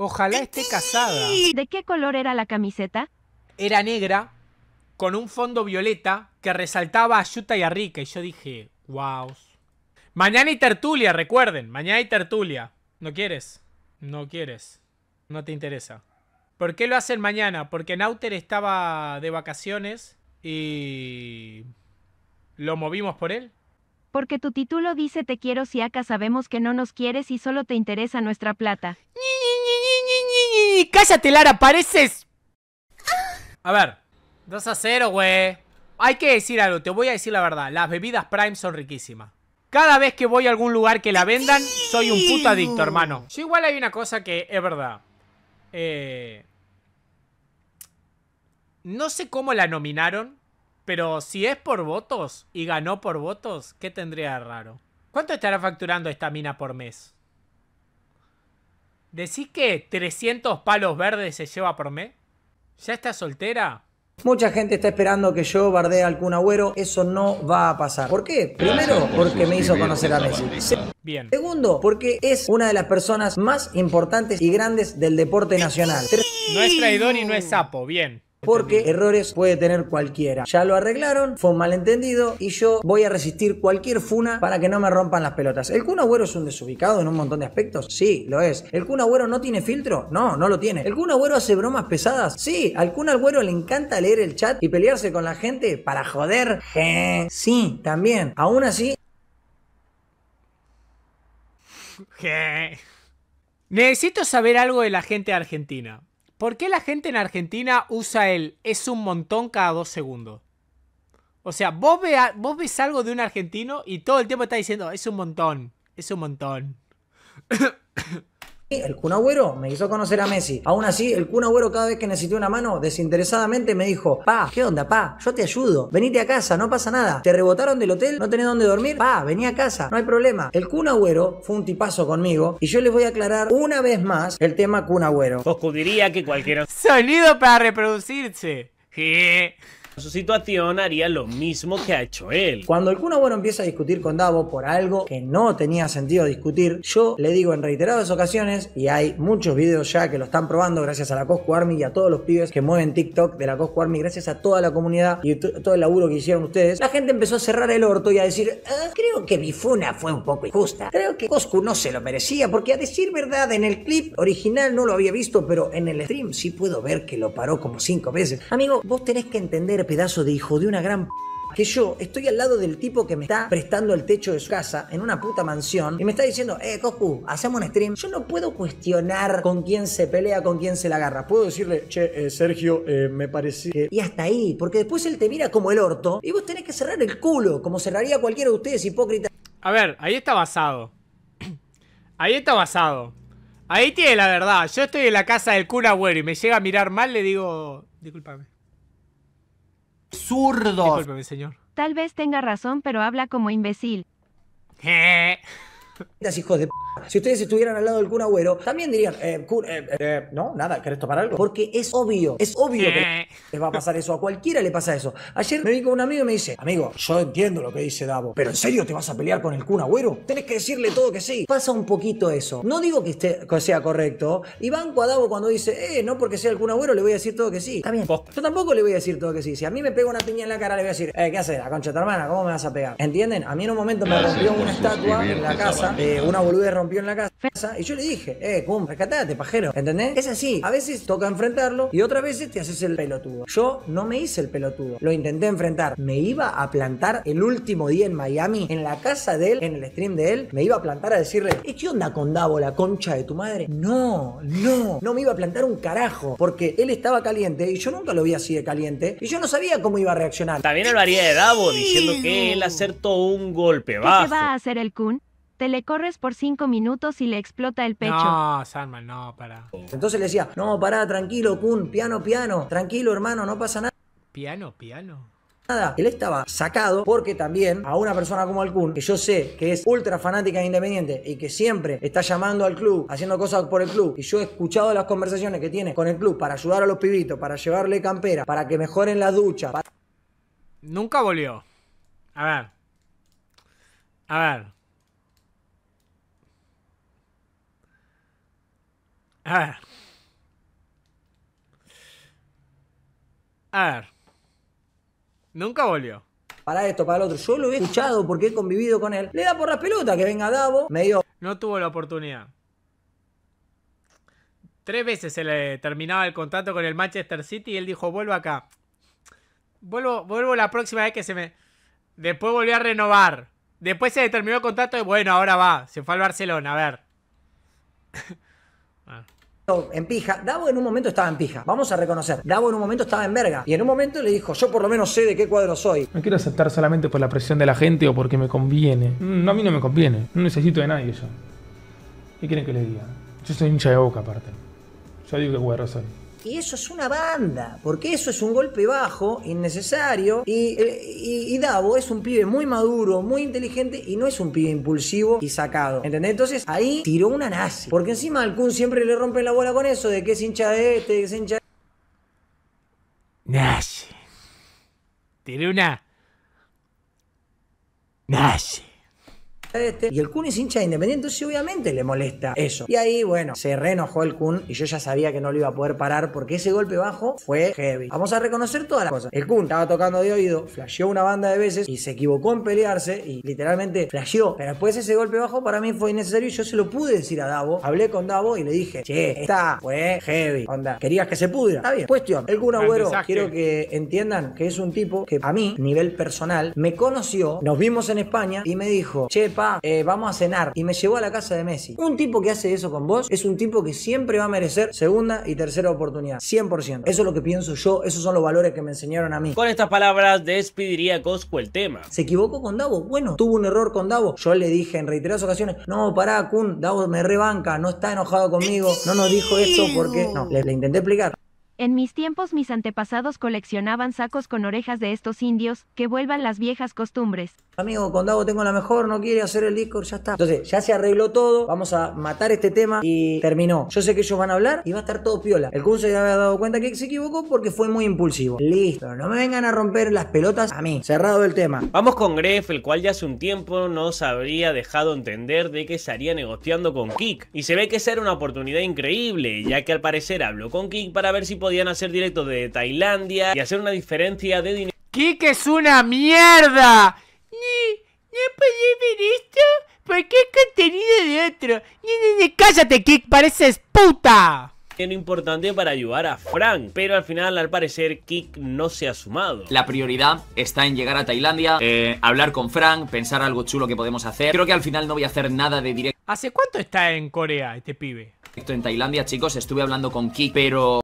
Ojalá esté casada. ¿De qué color era la camiseta? Era negra, con un fondo violeta que resaltaba a Yuta y a Rika. Y yo dije, wow. Mañana y tertulia, recuerden. Mañana y tertulia. ¿No quieres? No quieres. No te interesa. ¿Por qué lo hacen mañana? Porque Nauter estaba de vacaciones y... ¿Lo movimos por él? Porque tu título dice te quiero si acá sabemos que no nos quieres y solo te interesa nuestra plata. Cállate, Lara, pareces... A ver, 2 a 0, güey. Hay que decir algo, te voy a decir la verdad. Las bebidas Prime son riquísimas. Cada vez que voy a algún lugar que la vendan, soy un puto adicto, hermano. Yo igual hay una cosa que es verdad. Eh, no sé cómo la nominaron, pero si es por votos y ganó por votos, ¿qué tendría de raro? ¿Cuánto estará facturando esta mina por mes? ¿Decís que 300 palos verdes se lleva por mí? ¿Ya está soltera? Mucha gente está esperando que yo bardee algún Agüero. Eso no va a pasar. ¿Por qué? Primero, porque me hizo conocer a Messi. Bien. Segundo, porque es una de las personas más importantes y grandes del deporte nacional. No es traidor y no es sapo. Bien. Porque errores puede tener cualquiera. Ya lo arreglaron, fue un malentendido y yo voy a resistir cualquier funa para que no me rompan las pelotas. ¿El Kun Agüero es un desubicado en un montón de aspectos? Sí, lo es. ¿El Kun Agüero no tiene filtro? No, no lo tiene. ¿El Kun Agüero hace bromas pesadas? Sí, al Kun Agüero le encanta leer el chat y pelearse con la gente para joder. Sí, también. Aún así... Necesito saber algo de la gente argentina. ¿Por qué la gente en Argentina usa el es un montón cada dos segundos? O sea, vos, ve vos ves algo de un argentino y todo el tiempo está diciendo es un montón, es un montón. el Kun Agüero me hizo conocer a Messi. Aún así, el Kun cada vez que necesité una mano, desinteresadamente me dijo, pa, ¿qué onda, pa? Yo te ayudo, venite a casa, no pasa nada. ¿Te rebotaron del hotel? ¿No tenés dónde dormir? Pa, vení a casa, no hay problema. El Kun Agüero fue un tipazo conmigo y yo les voy a aclarar una vez más el tema Kun Agüero. Oscudiría que cualquiera... Sonido para reproducirse su situación haría lo mismo que ha hecho él. Cuando el Kun empieza a discutir con Davo por algo que no tenía sentido discutir, yo le digo en reiteradas ocasiones, y hay muchos videos ya que lo están probando gracias a la Coscu Army y a todos los pibes que mueven TikTok de la Coscu Army, gracias a toda la comunidad y todo el laburo que hicieron ustedes, la gente empezó a cerrar el orto y a decir, ah, creo que mi fue un poco injusta, creo que Coscu no se lo merecía, porque a decir verdad, en el clip original no lo había visto, pero en el stream sí puedo ver que lo paró como cinco veces. Amigo, vos tenés que entender pedazo de hijo de una gran p que yo estoy al lado del tipo que me está prestando el techo de su casa en una puta mansión y me está diciendo, eh, Coscu, hacemos un stream. Yo no puedo cuestionar con quién se pelea, con quién se la agarra. Puedo decirle, che, eh, Sergio, eh, me parece Y hasta ahí, porque después él te mira como el orto y vos tenés que cerrar el culo, como cerraría cualquiera de ustedes, hipócrita. A ver, ahí está basado. Ahí está basado. Ahí tiene la verdad. Yo estoy en la casa del cura güero y me llega a mirar mal, le digo, disculpame absurdo señor. Tal vez tenga razón, pero habla como imbécil. hijos de si ustedes estuvieran al lado del Kun Agüero, también dirían, eh eh, eh, eh, no, nada, ¿querés tomar algo? Porque es obvio, es obvio que eh. les va a pasar eso, a cualquiera le pasa eso. Ayer me vi con un amigo y me dice, amigo, yo entiendo lo que dice Davo, pero ¿en serio te vas a pelear con el Kun Agüero? Tenés que decirle todo que sí. Pasa un poquito eso. No digo que, esté, sea correcto. Y banco a Davo cuando dice, eh, no porque sea el Kun Agüero le voy a decir todo que sí. Está bien. Yo tampoco le voy a decir todo que sí. Si a mí me pega una piña en la cara, le voy a decir, eh, ¿qué haces? La concha de tu hermana, ¿cómo me vas a pegar? ¿Entienden? A mí en un momento me ah, rompió una estatua en la casa, una boludez rompió en la casa. Y yo le dije, eh, cum, rescatate, pajero. ¿Entendés? Es así. A veces toca enfrentarlo y otras veces te haces el pelotudo. Yo no me hice el pelotudo. Lo intenté enfrentar. Me iba a plantar el último día en Miami, en la casa de él, en el stream de él. Me iba a plantar a decirle, eh, qué onda con Davo, la concha de tu madre? No, no. No me iba a plantar un carajo. Porque él estaba caliente y yo nunca lo vi así de caliente. Y yo no sabía cómo iba a reaccionar. También hablaría de Davo diciendo que él acertó un golpe bajo. ¿Qué va a hacer el Kun? te le corres por cinco minutos y le explota el pecho. No, Sandman, no, para. Entonces le decía, no, pará, tranquilo, Kun, piano, piano, tranquilo, hermano, no pasa nada. Piano, piano nada. Él estaba sacado porque también a una persona como el Kun, que yo sé que es ultra fanática de Independiente y que siempre está llamando al club, haciendo cosas por el club, y yo he escuchado las conversaciones que tiene con el club para ayudar a los pibitos, para llevarle campera, para que mejoren la ducha. Nunca volvió. A ver. A ver. A ver. Nunca volvió. Para esto, para el otro. Yo lo he escuchado porque he convivido con él. Le da por las pelotas que venga Davo. Me dio. No tuvo la oportunidad. Tres veces se le terminaba el contrato con el Manchester City y él dijo, vuelvo acá. Vuelvo, vuelvo la próxima vez que se me... Después volvió a renovar. Después se le terminó el contrato y bueno, ahora va. Se fue al Barcelona, a ver. Ah en pija. Davo en un momento estaba en pija. Vamos a reconocer. Davo en un momento estaba en verga. Y en un momento le dijo, yo por lo menos sé de qué cuadro soy. No quiero aceptar solamente por la presión de la gente o porque me conviene. Mm, no, a mí no me conviene. No necesito de nadie yo. ¿Qué quieren que le diga? Yo soy hincha de boca aparte. Yo digo que cuadro soy. Y eso es una banda, porque eso es un golpe bajo, innecesario, eh, y, y, Davo es un pibe muy maduro, muy inteligente, y no es un pibe impulsivo y sacado, ¿entendés? Entonces ahí tiró una nazi, porque encima al siempre le rompe la bola con eso, de que es hincha de este, de que es hincha de... Nazi. Tiró una... Nazi este. Y el Kun es hincha de Independiente, entonces obviamente le molesta eso. Y ahí, bueno, se reenojó el Kun y yo ya sabía que no lo iba a poder parar porque ese golpe bajo fue heavy. Vamos a reconocer todas las cosas. El Kun estaba tocando de oído, flasheó una banda de veces y se equivocó en pelearse y literalmente flasheó. Pero después ese golpe bajo para mí fue innecesario y yo se lo pude decir a Davo. Hablé con Davo y le dije, che, está, fue heavy. Onda, querías que se pudra. Está bien. Cuestión, el Kun Agüero, quiero que entiendan que es un tipo que a mí, nivel personal, me conoció, nos vimos en España y me dijo, che, pa, eh, vamos a cenar. Y me llevó a la casa de Messi. Un tipo que hace eso con vos es un tipo que siempre va a merecer segunda y tercera oportunidad. 100%. Eso es lo que pienso yo, esos son los valores que me enseñaron a mí. Con estas palabras despediría Cosco el tema. ¿Se equivocó con Davo? Bueno, tuvo un error con Davo. Yo le dije en reiteradas ocasiones, no, pará, Kun, Davo me rebanca, no está enojado conmigo, no nos dijo esto porque... No, le intenté explicar. En mis tiempos mis antepasados coleccionaban sacos con orejas de estos indios, que vuelvan las viejas costumbres. Amigo, con Dago tengo la mejor, no quiere hacer el Discord, ya está. Entonces, ya se arregló todo, vamos a matar este tema y terminó. Yo sé que ellos van a hablar y va a estar todo piola. El Kun ya había dado cuenta que se equivocó porque fue muy impulsivo. Listo, no me vengan a romper las pelotas a mí. Cerrado el tema. Vamos con Gref, el cual ya hace un tiempo nos habría dejado entender de que estaría negociando con Kik. Y se ve que esa era una oportunidad increíble, ya que al parecer habló con Kik para ver si podía podían hacer directos de Tailandia y hacer una diferencia de dinero. ¡Kik es una mierda! Ni, no podés ver esto qué es contenido de otro. Ni, ni, cállate, Kik, pareces puta importante para ayudar a Frank, pero al final al parecer Kik no se ha sumado. La prioridad está en llegar a Tailandia, eh, hablar con Frank, pensar algo chulo que podemos hacer. Creo que al final no voy a hacer nada de directo. ¿Hace cuánto está en Corea este pibe? Estoy en Tailandia, chicos, estuve hablando con Kik, pero...